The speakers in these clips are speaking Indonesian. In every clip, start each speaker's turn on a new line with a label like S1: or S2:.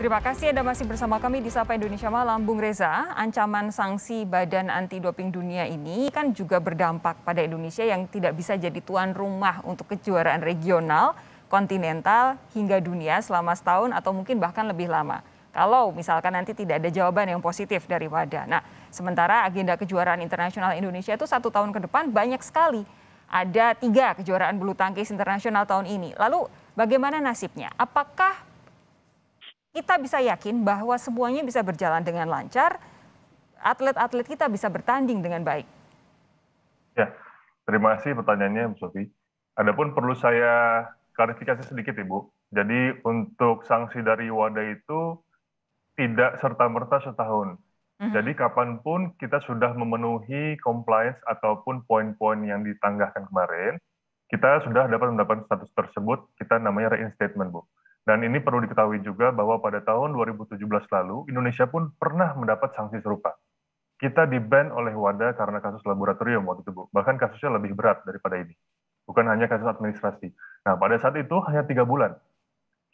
S1: Terima kasih Anda masih bersama kami di Sapa Indonesia Malam. Bung Reza, ancaman sanksi Badan Anti-Doping Dunia ini kan juga berdampak pada Indonesia yang tidak bisa jadi tuan rumah untuk kejuaraan regional, kontinental, hingga dunia selama setahun atau mungkin bahkan lebih lama. Kalau misalkan nanti tidak ada jawaban yang positif dari WADA. Nah, sementara agenda kejuaraan internasional Indonesia itu satu tahun ke depan banyak sekali. Ada tiga kejuaraan bulu tangkis internasional tahun ini. Lalu bagaimana nasibnya? Apakah kita bisa yakin bahwa semuanya bisa berjalan dengan lancar, atlet-atlet kita bisa bertanding dengan baik.
S2: Ya, terima kasih pertanyaannya, Bu Sofi. Adapun perlu saya klarifikasi sedikit, Ibu. Jadi untuk sanksi dari WADA itu tidak serta-merta setahun. Mm-hmm. Jadi kapanpun kita sudah memenuhi compliance ataupun poin-poin yang ditanggahkan kemarin, kita sudah dapat mendapatkan status tersebut, kita namanya reinstatement, Bu. Dan ini perlu diketahui juga bahwa pada tahun 2017 lalu, Indonesia pun pernah mendapat sanksi serupa. Kita di oleh WADA karena kasus laboratorium waktu itu, Bahkan kasusnya lebih berat daripada ini. Bukan hanya kasus administrasi. Nah, pada saat itu hanya tiga bulan.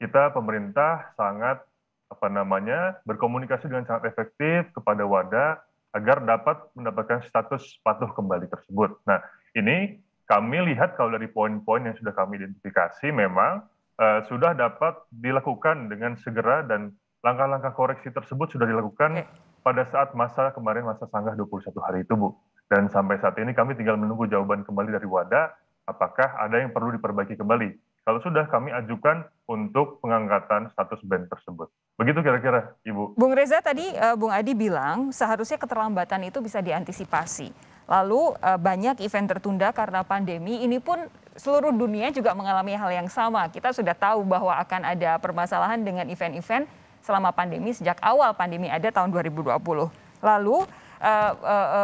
S2: Kita pemerintah sangat apa namanya berkomunikasi dengan sangat efektif kepada WADA agar dapat mendapatkan status patuh kembali tersebut. Nah, ini kami lihat kalau dari poin-poin yang sudah kami identifikasi memang uh, sudah dapat dilakukan dengan segera dan langkah-langkah koreksi tersebut sudah dilakukan okay. pada saat masa kemarin masa sanggah 21 hari itu, Bu. Dan sampai saat ini kami tinggal menunggu jawaban kembali dari WADA apakah ada yang perlu diperbaiki kembali. Kalau sudah kami ajukan untuk pengangkatan status band tersebut. Begitu kira-kira, Ibu.
S1: Bung Reza tadi uh, Bung Adi bilang seharusnya keterlambatan itu bisa diantisipasi. Lalu eh, banyak event tertunda karena pandemi ini pun seluruh dunia juga mengalami hal yang sama. Kita sudah tahu bahwa akan ada permasalahan dengan event-event selama pandemi sejak awal pandemi ada tahun 2020. Lalu uh,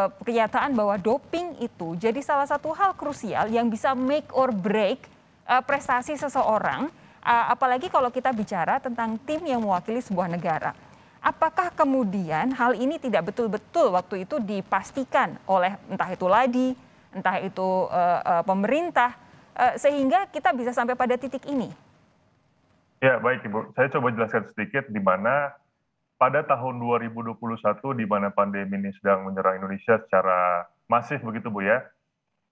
S1: uh, uh, bahwa doping itu jadi salah satu hal krusial yang bisa make or break uh, prestasi seseorang, uh, apalagi kalau kita bicara tentang tim yang mewakili sebuah negara. Apakah kemudian hal ini tidak betul-betul waktu itu dipastikan oleh entah itu Ladi, entah itu uh, uh, pemerintah Eh, sehingga kita bisa sampai pada titik ini?
S2: Ya, baik Ibu. Saya coba jelaskan sedikit di mana pada tahun 2021 di mana pandemi ini sedang menyerang Indonesia secara masif begitu Bu ya,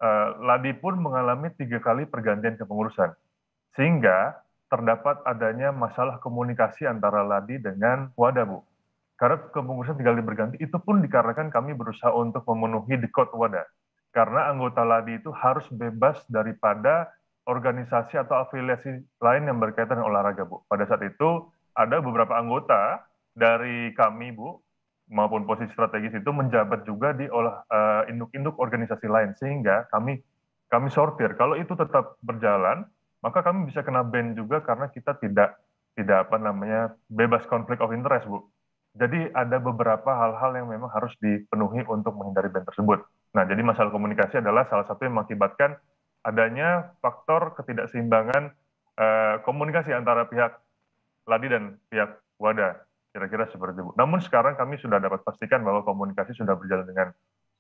S2: eh, Ladi pun mengalami tiga kali pergantian kepengurusan. Sehingga terdapat adanya masalah komunikasi antara Ladi dengan Wada Bu. Karena kepengurusan tiga kali berganti, itu pun dikarenakan kami berusaha untuk memenuhi dekod Wada karena anggota LADI itu harus bebas daripada organisasi atau afiliasi lain yang berkaitan dengan olahraga, Bu. Pada saat itu ada beberapa anggota dari kami, Bu, maupun posisi strategis itu menjabat juga di eh, induk-induk uh, organisasi lain sehingga kami kami sortir. Kalau itu tetap berjalan, maka kami bisa kena ban juga karena kita tidak tidak apa namanya bebas konflik of interest, Bu. Jadi ada beberapa hal-hal yang memang harus dipenuhi untuk menghindari band tersebut. Nah, jadi masalah komunikasi adalah salah satu yang mengakibatkan adanya faktor ketidakseimbangan eh, komunikasi antara pihak Ladi dan pihak WADA. Kira-kira seperti itu. Namun sekarang kami sudah dapat pastikan bahwa komunikasi sudah berjalan dengan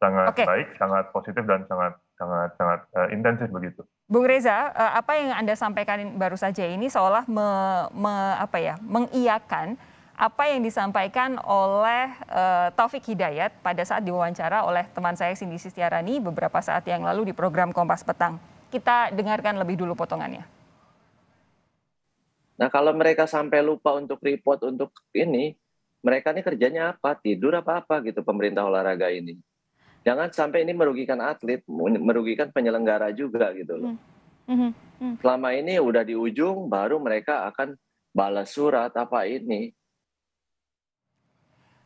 S2: sangat okay. baik, sangat positif dan sangat sangat sangat uh, intensif begitu.
S1: Bung Reza, eh, apa yang Anda sampaikan baru saja ini seolah me, me, apa ya, mengiakan apa yang disampaikan oleh uh, Taufik Hidayat pada saat diwawancara oleh teman saya Cindy Sistiarani beberapa saat yang lalu di program Kompas Petang. Kita dengarkan lebih dulu potongannya.
S3: Nah kalau mereka sampai lupa untuk report untuk ini, mereka ini kerjanya apa? Tidur apa-apa gitu pemerintah olahraga ini. Jangan sampai ini merugikan atlet, merugikan penyelenggara juga gitu loh.
S1: Mm -hmm.
S3: Selama ini udah di ujung, baru mereka akan balas surat apa ini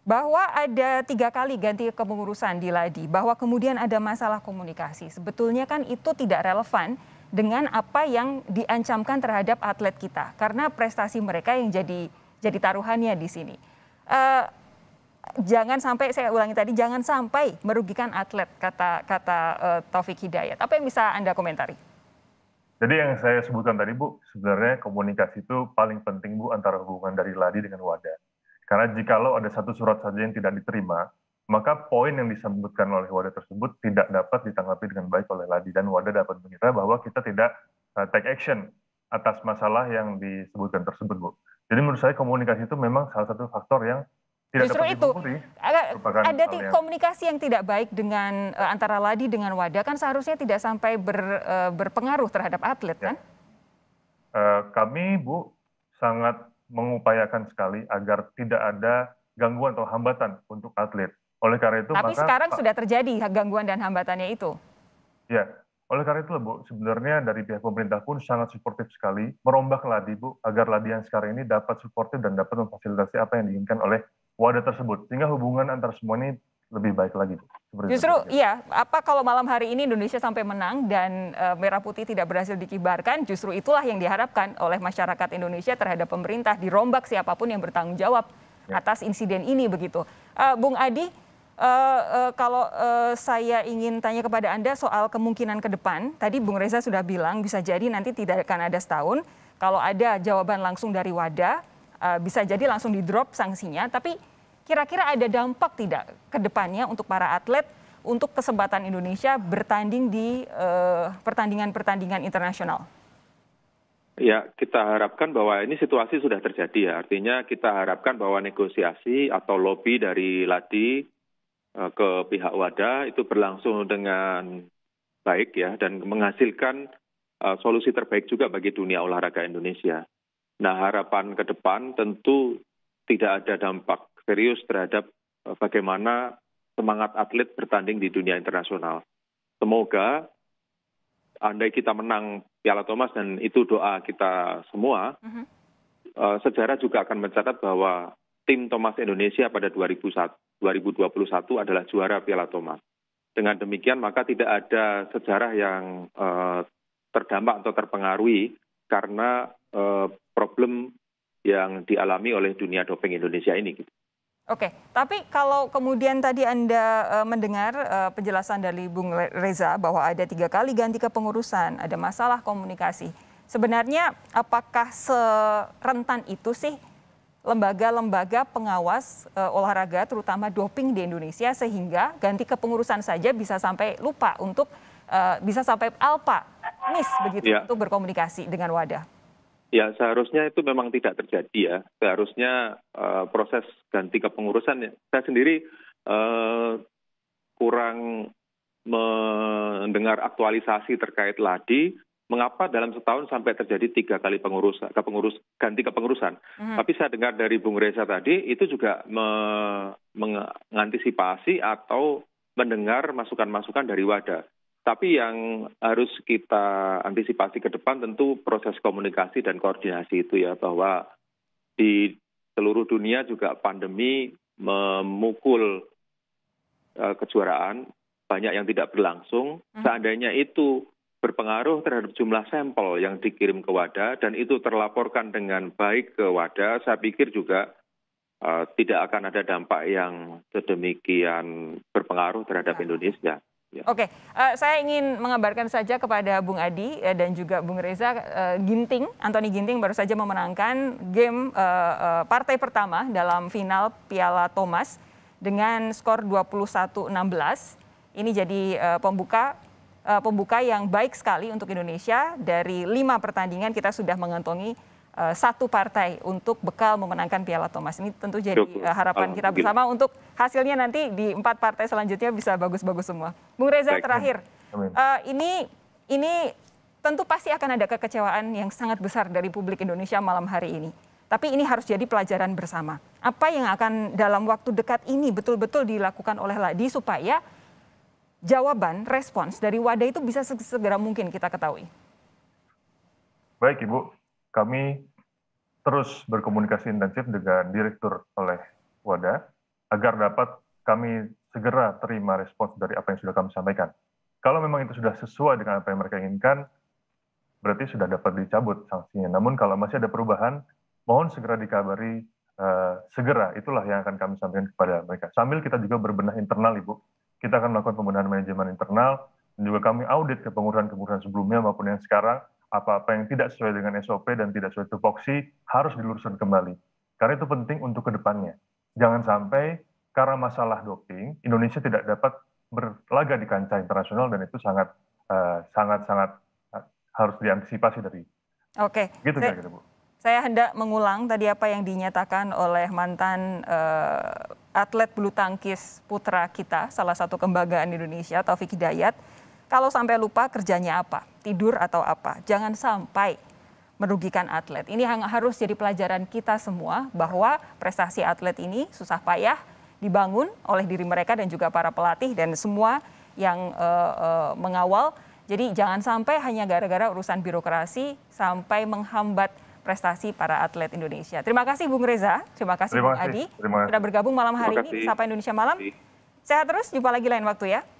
S1: bahwa ada tiga kali ganti kepengurusan di Ladi, bahwa kemudian ada masalah komunikasi. Sebetulnya kan itu tidak relevan dengan apa yang diancamkan terhadap atlet kita, karena prestasi mereka yang jadi jadi taruhannya di sini. Uh, jangan sampai saya ulangi tadi, jangan sampai merugikan atlet kata kata uh, Taufik Hidayat. Apa yang bisa anda komentari?
S2: Jadi yang saya sebutkan tadi Bu, sebenarnya komunikasi itu paling penting Bu antara hubungan dari Ladi dengan wadah. Karena jikalau ada satu surat saja yang tidak diterima, maka poin yang disebutkan oleh wadah tersebut tidak dapat ditanggapi dengan baik oleh Ladi dan wadah dapat mengira bahwa kita tidak uh, take action atas masalah yang disebutkan tersebut, Bu. Jadi menurut saya komunikasi itu memang salah satu faktor yang
S1: tidak Justru dapat itu ada yang... komunikasi yang tidak baik dengan uh, antara Ladi dengan Wadah kan seharusnya tidak sampai ber, uh, berpengaruh terhadap atlet ya. kan?
S2: Uh, kami Bu sangat mengupayakan sekali agar tidak ada gangguan atau hambatan untuk atlet. Oleh karena itu, tapi maka, sekarang sudah
S1: terjadi gangguan dan hambatannya itu.
S2: Ya, oleh karena itu, Bu, sebenarnya dari pihak pemerintah pun sangat suportif sekali, merombak Ladi, Bu, agar Ladi yang sekarang ini dapat suportif dan dapat memfasilitasi apa yang diinginkan oleh wadah tersebut. Sehingga hubungan antar semua ini lebih baik lagi. Seperti Justru itu.
S1: iya, apa kalau malam hari ini Indonesia sampai menang dan e, merah putih tidak berhasil dikibarkan, justru itulah yang diharapkan oleh masyarakat Indonesia terhadap pemerintah dirombak siapapun yang bertanggung jawab ya. atas insiden ini begitu. E, Bung Adi, e, e, kalau e, saya ingin tanya kepada Anda soal kemungkinan ke depan, tadi Bung Reza sudah bilang bisa jadi nanti tidak akan ada setahun. Kalau ada jawaban langsung dari WADA, e, bisa jadi langsung di drop sanksinya, tapi Kira-kira ada dampak tidak ke depannya untuk para atlet untuk kesempatan Indonesia bertanding di eh, pertandingan-pertandingan uh, internasional?
S3: Ya, kita harapkan bahwa ini situasi sudah terjadi ya. Artinya kita harapkan bahwa negosiasi atau lobby dari Ladi uh, ke pihak WADA itu berlangsung dengan baik ya dan menghasilkan uh, solusi terbaik juga bagi dunia olahraga Indonesia. Nah, harapan ke depan tentu tidak ada dampak serius terhadap e, bagaimana semangat atlet bertanding di dunia internasional. Semoga andai kita menang Piala Thomas dan itu doa kita semua, uh mhm. -huh. E, sejarah juga akan mencatat bahwa tim Thomas Indonesia pada 2001, 2021 adalah juara Piala Thomas. Dengan demikian maka tidak ada sejarah yang e, terdampak atau terpengaruhi karena problem yang dialami oleh dunia doping Indonesia ini. Gitu.
S1: Oke, tapi kalau kemudian tadi Anda uh, mendengar uh, penjelasan dari Bung Reza bahwa ada tiga kali ganti kepengurusan, ada masalah komunikasi. Sebenarnya apakah serentan itu sih lembaga-lembaga pengawas uh, olahraga terutama doping di Indonesia sehingga ganti kepengurusan saja bisa sampai lupa untuk uh, bisa sampai alpa, miss begitu ya. untuk berkomunikasi dengan wadah?
S3: Ya seharusnya itu memang tidak terjadi ya. Seharusnya uh, proses ganti kepengurusan. Ya. Saya sendiri uh, kurang mendengar aktualisasi terkait Ladi. Mengapa dalam setahun sampai terjadi tiga kali pengurusan, kepengurus, ganti kepengurusan? Hmm. Tapi saya dengar dari Bung Reza tadi itu juga me, mengantisipasi atau mendengar masukan-masukan dari wadah. Tapi yang harus kita antisipasi ke depan tentu proses komunikasi dan koordinasi itu ya bahwa di seluruh dunia juga pandemi memukul eh, kejuaraan banyak yang tidak berlangsung. Hmm. Seandainya itu berpengaruh terhadap jumlah sampel yang dikirim ke WADA dan itu terlaporkan dengan baik ke WADA, saya pikir juga uh, tidak akan ada dampak yang sedemikian berpengaruh terhadap nah. Indonesia.
S1: Ya. Oke, okay. uh, eh, saya ingin mengabarkan saja kepada Bung Adi uh, dan juga Bung Reza uh, Ginting, Anthony Ginting baru saja memenangkan game uh, uh, partai pertama dalam final Piala Thomas dengan skor 21-16. Ini jadi uh, pembuka uh, pembuka yang baik sekali untuk Indonesia dari lima pertandingan kita sudah mengantongi Eh, satu partai untuk bekal memenangkan Piala Thomas. Ini tentu jadi eh, harapan kita bersama untuk hasilnya nanti di empat partai selanjutnya bisa bagus-bagus semua. Bung Reza Baik. terakhir, Uh, ini ini tentu pasti akan ada kekecewaan yang sangat besar dari publik Indonesia malam hari ini. Tapi ini harus jadi pelajaran bersama. Apa yang akan dalam waktu dekat ini betul-betul dilakukan oleh Ladi supaya jawaban, respons dari wadah itu bisa segera mungkin kita ketahui.
S2: Baik Ibu, kami terus berkomunikasi intensif dengan direktur oleh WADA agar dapat kami segera terima respons dari apa yang sudah kami sampaikan. Kalau memang itu sudah sesuai dengan apa yang mereka inginkan, berarti sudah dapat dicabut sanksinya. Namun kalau masih ada perubahan, mohon segera dikabari uh, segera. Itulah yang akan kami sampaikan kepada mereka. Sambil kita juga berbenah internal, Ibu. Kita akan melakukan pembenahan manajemen internal, dan juga kami audit ke pengurusan-pengurusan sebelumnya maupun yang sekarang, apa-apa yang tidak sesuai dengan SOP dan tidak sesuai tupoksi harus diluruskan kembali. Karena itu penting untuk kedepannya. Jangan sampai karena masalah doping, Indonesia tidak dapat berlaga di kancah internasional dan itu sangat uh, sangat sangat eh, harus diantisipasi dari.
S1: Oke. Okay. Gitu saya, kira Bu. Saya hendak mengulang tadi apa yang dinyatakan oleh mantan uh, atlet bulu tangkis putra kita, salah satu kebanggaan Indonesia, Taufik Hidayat kalau sampai lupa kerjanya apa, tidur atau apa, jangan sampai merugikan atlet. Ini yang harus jadi pelajaran kita semua bahwa prestasi atlet ini susah payah dibangun oleh diri mereka dan juga para pelatih dan semua yang uh, uh, mengawal. Jadi jangan sampai hanya gara-gara urusan birokrasi sampai menghambat prestasi para atlet Indonesia. Terima kasih Bung Reza, terima kasih terima Bung Adi sudah bergabung malam hari ini di Sapa Indonesia Malam. Sehat terus, jumpa lagi lain waktu ya.